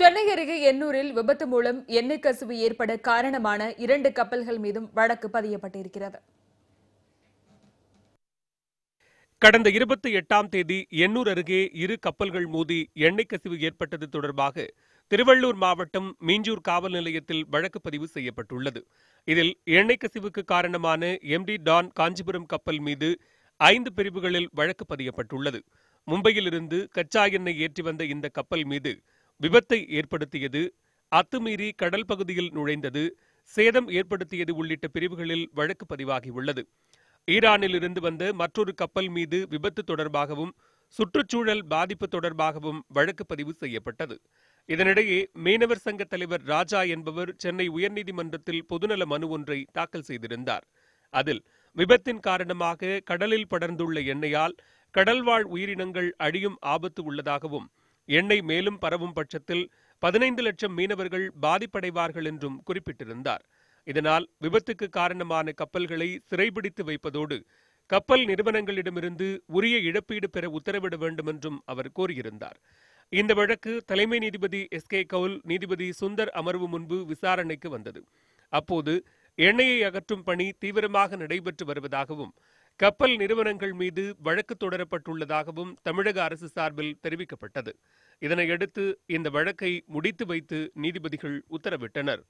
சென்னை அருகே எண்ணூரில் விபத்து மூலம் எண்ணெய் கசிவு ஏற்பட காரணமான இரண்டு கப்பல்கள் மீதும் வழக்கு பதியப்பட்டிருக்கிறது கடந்த இருபத்தி எட்டாம் தேதி எண்ணூர் அருகே இரு கப்பல்கள் மோதி எண்ணெய் கசிவு ஏற்பட்டது தொடர்பாக திருவள்ளூர் மாவட்டம் மீஞ்சூர் காவல் நிலையத்தில் வழக்கு பதிவு செய்யப்பட்டுள்ளது இதில் எண்ணெய் கசிவுக்கு காரணமான எம்டி டான் காஞ்சிபுரம் கப்பல் மீது ஐந்து பிரிவுகளில் வழக்கு பதியப்பட்டுள்ளது மும்பையிலிருந்து கச்சா எண்ணெய் ஏற்றி வந்த இந்த கப்பல் மீது விபத்தை ஏற்படுத்தியது அத்துமீறி கடல் பகுதியில் நுழைந்தது சேதம் ஏற்படுத்தியது உள்ளிட்ட பிரிவுகளில் வழக்கு பதிவாகியுள்ளது ஈரானில் இருந்து வந்த மற்றொரு கப்பல் மீது விபத்து தொடர்பாகவும் சுற்றுச்சூழல் பாதிப்பு தொடர்பாகவும் வழக்கு பதிவு செய்யப்பட்டது இதனிடையே மீனவர் சங்க தலைவர் ராஜா என்பவர் சென்னை உயர்நீதிமன்றத்தில் பொதுநல மனு ஒன்றை தாக்கல் செய்திருந்தார் அதில் விபத்தின் காரணமாக கடலில் படர்ந்துள்ள எண்ணெயால் கடல்வாழ் உயிரினங்கள் அழியும் ஆபத்து உள்ளதாகவும் எண்ணெய் மேலும் பரவும் பட்சத்தில் பதினைந்து லட்சம் மீனவர்கள் பாதிப்படைவார்கள் என்றும் குறிப்பிட்டிருந்தார் இதனால் விபத்துக்கு காரணமான கப்பல்களை சிறைபிடித்து வைப்பதோடு கப்பல் நிறுவனங்களிடமிருந்து உரிய இழப்பீடு பெற உத்தரவிட வேண்டும் என்றும் அவர் கோரியிருந்தார் இந்த வழக்கு தலைமை நீதிபதி எஸ் கே கவுல் நீதிபதி சுந்தர் அமர்வு முன்பு விசாரணைக்கு வந்தது அப்போது எண்ணெயை அகற்றும் பணி தீவிரமாக நடைபெற்று வருவதாகவும் கப்பல் நிறுவனங்கள் மீது வழக்கு தொடரப்பட்டுள்ளதாகவும் தமிழக அரசு சார்பில் தெரிவிக்கப்பட்டது இதனையடுத்து இந்த வழக்கை முடித்து வைத்து நீதிபதிகள் உத்தரவிட்டனர்